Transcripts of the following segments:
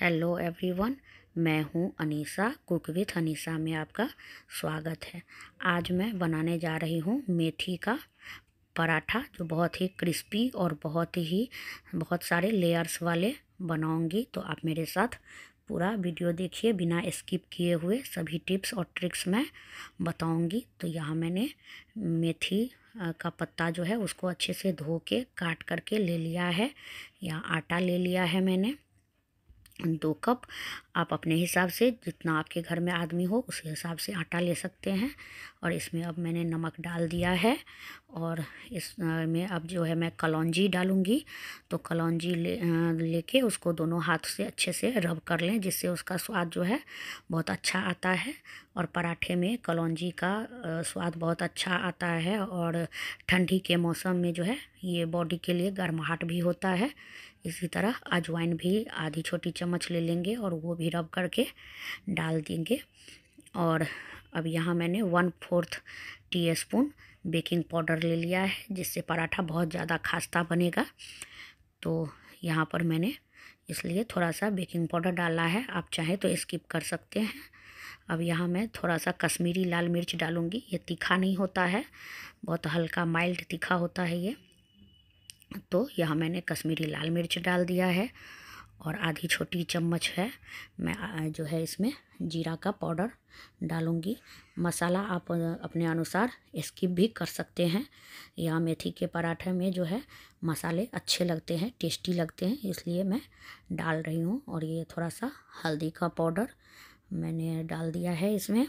hello everyone मैं हूं Anisa cook with Anisa में आपका स्वागत है आज मैं बनाने जा रही हूं मेथी का पराठा जो बहुत ही क्रिस्पी और बहुत ही बहुत सारे लेयर्स वाले बनाऊंगी तो आप मेरे साथ पूरा वीडियो देखिए बिना स्किप किए हुए सभी टिप्स और ट्रिक्स मैं बताऊंगी तो यहाँ मैंने मेथी का पत्ता जो है उसको अच्छे से धो के काट करके ले लिया है या आटा ले लिया है मैंने दो कप आप अपने हिसाब से जितना आपके घर में आदमी हो उस हिसाब से आटा ले सकते हैं और इसमें अब मैंने नमक डाल दिया है और इसमें अब जो है मैं कलौजी डालूँगी तो कलौजी ले लेके उसको दोनों हाथ से अच्छे से रब कर लें जिससे उसका स्वाद जो है बहुत अच्छा आता है और पराठे में कलौजी का स्वाद बहुत अच्छा आता है और ठंडी के मौसम में जो है ये बॉडी के लिए गर्माहट भी होता है इसी तरह अजवाइन भी आधी छोटी चम्मच ले लेंगे और वो भी रब करके डाल देंगे और अब यहाँ मैंने one fourth teaspoon baking powder ले लिया है जिससे पराठा बहुत ज़्यादा खास्ता बनेगा तो यहाँ पर मैंने इसलिए थोड़ा सा बेकिंग पाउडर डाला है आप चाहें तो स्किप कर सकते हैं अब यहाँ मैं थोड़ा सा कश्मीरी लाल मिर्च डालूँगी ये तीखा नहीं होता है बहुत हल्का माइल्ड तीखा होता है ये तो यहाँ मैंने कश्मीरी लाल मिर्च डाल दिया है और आधी छोटी चम्मच है मैं जो है इसमें जीरा का पाउडर डालूँगी मसाला आप अपने अनुसार स्किप भी कर सकते हैं या मेथी के पराठे में जो है मसाले अच्छे लगते हैं टेस्टी लगते हैं इसलिए मैं डाल रही हूँ और ये थोड़ा सा हल्दी का पाउडर मैंने डाल दिया है इसमें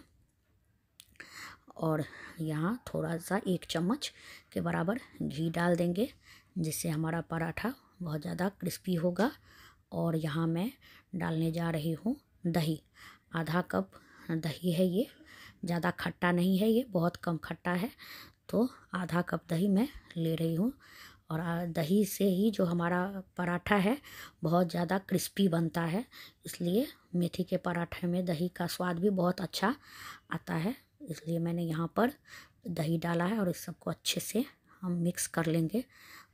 और यहाँ थोड़ा सा एक चम्मच के बराबर घी डाल देंगे जिससे हमारा पराठा बहुत ज़्यादा क्रिस्पी होगा और यहाँ मैं डालने जा रही हूँ दही आधा कप दही है ये ज़्यादा खट्टा नहीं है ये बहुत कम खट्टा है तो आधा कप दही मैं ले रही हूँ और दही से ही जो हमारा पराठा है बहुत ज़्यादा क्रिस्पी बनता है इसलिए मेथी के पराठे में दही का स्वाद भी बहुत अच्छा आता है इसलिए मैंने यहाँ पर दही डाला है और इस सबको अच्छे से हम मिक्स कर लेंगे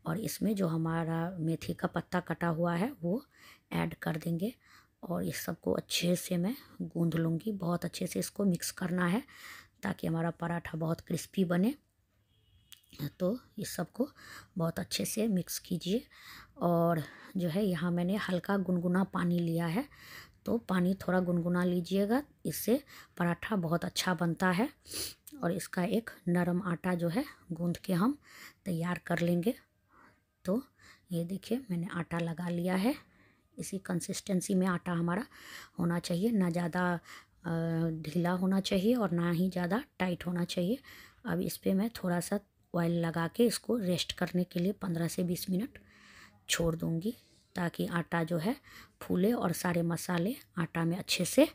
और इसमें जो हमारा मेथी का पत्ता कटा हुआ है वो ऐड कर देंगे और इस सबको अच्छे से मैं गूँध लूँगी बहुत अच्छे से इसको मिक्स करना है ताकि हमारा पराठा बहुत क्रिस्पी बने तो इस सबको बहुत अच्छे से मिक्स कीजिए और जो है यहाँ मैंने हल्का गुनगुना पानी लिया है तो पानी थोड़ा गुनगुना लीजिएगा इससे पराठा बहुत अच्छा बनता है और इसका एक नरम आटा जो है गूँध के हम तैयार कर लेंगे तो ये देखिए मैंने आटा लगा लिया है इसी कंसिस्टेंसी में आटा हमारा होना चाहिए ना ज़्यादा ढीला होना चाहिए और ना ही ज़्यादा टाइट होना चाहिए अब इस पर मैं थोड़ा सा ऑयल लगा के इसको रेस्ट करने के लिए पंद्रह से बीस मिनट छोड़ दूँगी ताकि आटा जो है फूले और सारे मसाले आटा में अच्छे से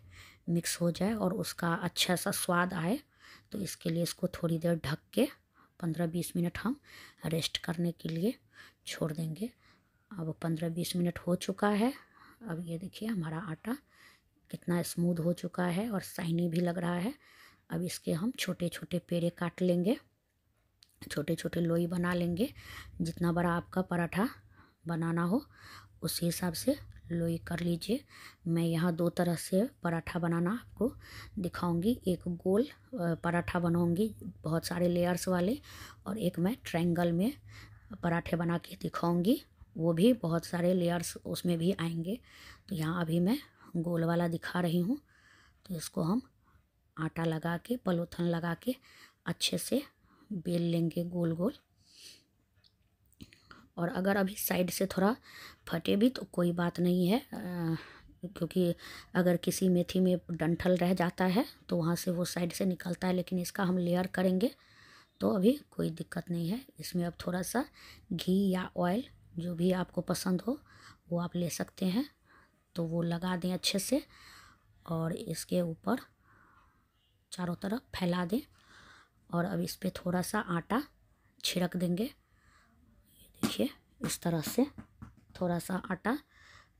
मिक्स हो जाए और उसका अच्छा सा स्वाद आए तो इसके लिए इसको थोड़ी देर ढक के पंद्रह बीस मिनट हम रेस्ट करने के लिए छोड़ देंगे अब पंद्रह बीस मिनट हो चुका है अब ये देखिए हमारा आटा कितना स्मूद हो चुका है और साइनी भी लग रहा है अब इसके हम छोटे छोटे पेड़े काट लेंगे छोटे छोटे लोई बना लेंगे जितना बड़ा आपका पराठा बनाना हो उस हिसाब से लोई कर लीजिए मैं यहाँ दो तरह से पराठा बनाना आपको दिखाऊंगी एक गोल पराठा बनाऊंगी बहुत सारे लेयर्स वाले और एक मैं ट्रायंगल में पराठे बना के दिखाऊँगी वो भी बहुत सारे लेयर्स उसमें भी आएंगे तो यहाँ अभी मैं गोल वाला दिखा रही हूँ तो इसको हम आटा लगा के पलोथन लगा के अच्छे से बेल लेंगे गोल गोल और अगर अभी साइड से थोड़ा फटे भी तो कोई बात नहीं है क्योंकि अगर किसी मेथी में डंठल रह जाता है तो वहाँ से वो साइड से निकलता है लेकिन इसका हम लेयर करेंगे तो अभी कोई दिक्कत नहीं है इसमें अब थोड़ा सा घी या ऑयल जो भी आपको पसंद हो वो आप ले सकते हैं तो वो लगा दें अच्छे से और इसके ऊपर चारों तरफ फैला दें और अब इस पर थोड़ा सा आटा छिड़क देंगे देखिए इस तरह से थोड़ा सा आटा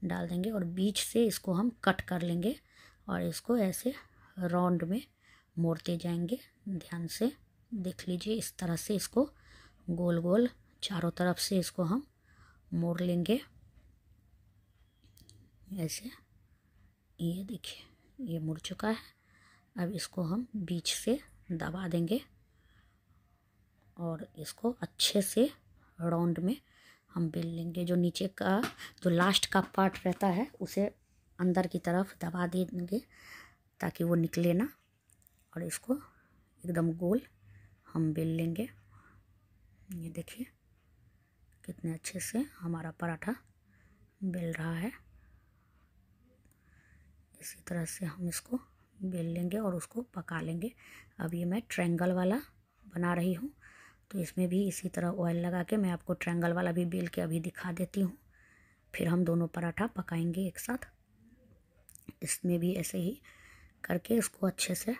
डाल देंगे और बीच से इसको हम कट कर लेंगे और इसको ऐसे राउंड में मोड़ते जाएंगे ध्यान से देख लीजिए इस तरह से इसको गोल गोल चारों तरफ से इसको हम मोड़ लेंगे ऐसे ये देखिए ये मुड़ चुका है अब इसको हम बीच से दबा देंगे और इसको अच्छे से राउंड में हम बेल लेंगे जो नीचे का जो लास्ट का पार्ट रहता है उसे अंदर की तरफ दबा देंगे ताकि वो निकले ना और इसको एकदम गोल हम बेल लेंगे ये देखिए कितने अच्छे से हमारा पराठा बेल रहा है इसी तरह से हम इसको बेल लेंगे और उसको पका लेंगे अब ये मैं ट्रैंगल वाला बना रही हूँ तो इसमें भी इसी तरह ऑयल लगा के मैं आपको ट्रैंगल वाला भी बेल के अभी दिखा देती हूँ फिर हम दोनों पराठा पकाएंगे एक साथ इसमें भी ऐसे ही करके इसको अच्छे से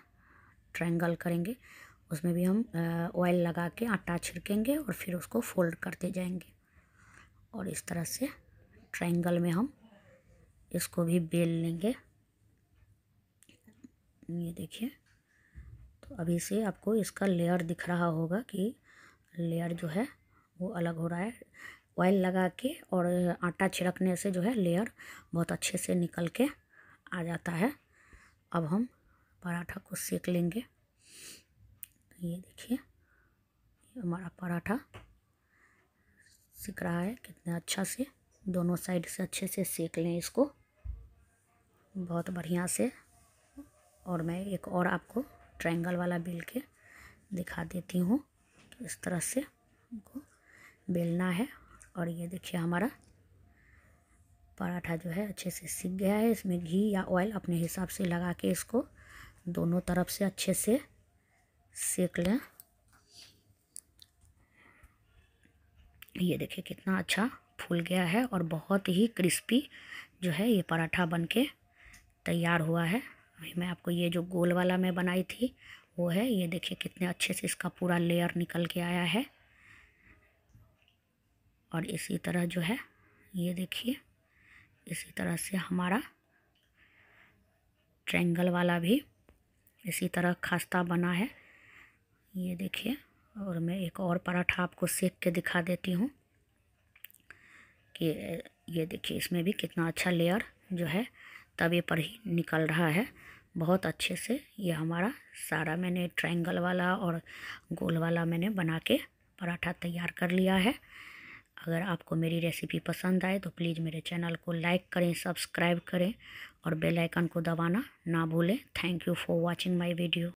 ट्रैंगल करेंगे उसमें भी हम ऑयल लगा के आटा छिड़केंगे और फिर उसको फोल्ड करते जाएंगे और इस तरह से ट्रायंगल में हम इसको भी बेल लेंगे ये देखिए तो अभी से आपको इसका लेयर दिख रहा होगा कि लेयर जो है वो अलग हो रहा है ऑयल लगा के और आटा छिड़कने से जो है लेयर बहुत अच्छे से निकल के आ जाता है अब हम पराठा को सेक लेंगे तो ये देखिए हमारा पराठा सिक रहा है कितना अच्छा से दोनों साइड से अच्छे से सेक लें इसको बहुत बढ़िया से और मैं एक और आपको ट्रायंगल वाला बेल के दिखा देती हूँ इस तरह से उनको बेलना है और ये देखिए हमारा पराठा जो है अच्छे से सीख गया है इसमें घी या ऑयल अपने हिसाब से लगा के इसको दोनों तरफ से अच्छे से सेक लें ये देखिए कितना अच्छा फूल गया है और बहुत ही क्रिस्पी जो है ये पराठा बन के तैयार हुआ है अभी मैं आपको ये जो गोल वाला मैं बनाई थी वो है ये देखिए कितने अच्छे से इसका पूरा लेयर निकल के आया है और इसी तरह जो है ये देखिए इसी तरह से हमारा ट्रेंगल वाला भी इसी तरह खास्ता बना है ये देखिए और मैं एक और पराठा आपको सेक के दिखा देती हूँ कि ये देखिए इसमें भी कितना अच्छा लेयर जो है तवे पर ही निकल रहा है बहुत अच्छे से ये हमारा सारा मैंने ट्रायंगल वाला और गोल वाला मैंने बना के पराठा तैयार कर लिया है अगर आपको मेरी रेसिपी पसंद आए तो प्लीज़ मेरे चैनल को लाइक करें सब्सक्राइब करें और बेल आइकन को दबाना ना भूलें thank you for watching my video